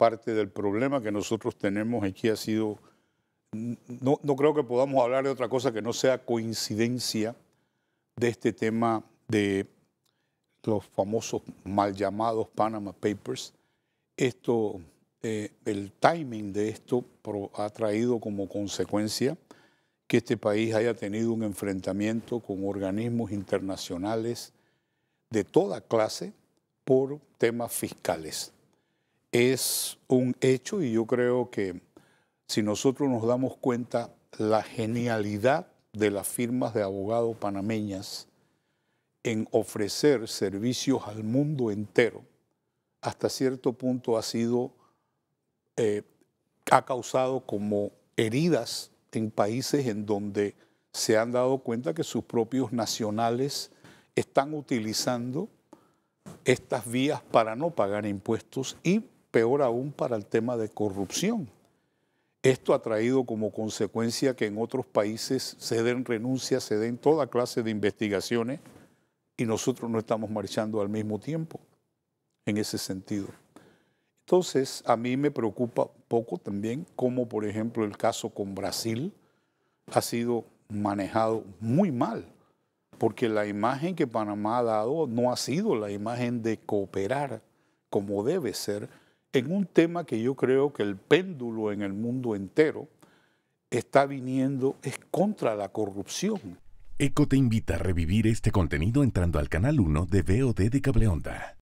parte del problema que nosotros tenemos aquí ha sido, no, creo que podamos hablar de otra cosa que no sea coincidencia de este tema de los famosos mal llamados Panama Papers. Esto, eh, el timing de esto ha traído como consecuencia que este país haya tenido un enfrentamiento con organismos internacionales de toda clase por temas fiscales es un hecho y yo creo que si nosotros nos damos cuenta la genialidad de las firmas de abogados panameñas en ofrecer servicios al mundo entero, hasta cierto punto ha sido, eh, ha causado como heridas en países en donde se han dado cuenta que sus propios nacionales están utilizando estas vías para no pagar impuestos y peor aún para el tema de corrupción. Esto ha traído como consecuencia que en otros países se den renuncias, se den toda clase de investigaciones y nosotros no estamos marchando al mismo tiempo en ese sentido. Entonces, a mí me preocupa poco también cómo, por ejemplo, el caso con Brasil ha sido manejado muy mal, porque la imagen que Panamá ha dado no ha sido la imagen de cooperar como debe ser en un tema que yo creo que el péndulo en el mundo entero está viniendo es contra la corrupción. ECO te invita a revivir este contenido entrando al canal 1 de VOD de Cableonda.